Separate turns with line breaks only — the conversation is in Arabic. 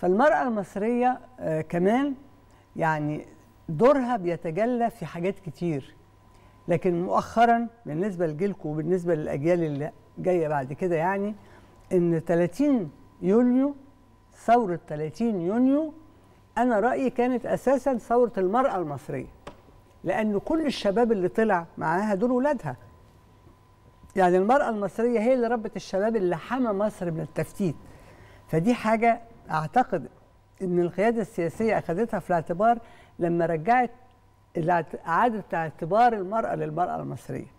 فالمرأة المصرية آه، كمان يعني دورها بيتجلى في حاجات كتير لكن مؤخرا بالنسبة لجيلكم وبالنسبة للأجيال اللي جاية بعد كده يعني إن 30 يونيو ثورة 30 يونيو أنا رأيي كانت أساسا ثورة المرأة المصرية لأن كل الشباب اللي طلع معاها دول ولادها يعني المرأة المصرية هي اللي ربت الشباب اللي حمى مصر من التفتيت فدي حاجة اعتقد ان القياده السياسيه اخذتها في الاعتبار لما رجعت اعاده اعتبار المراه للمراه المصريه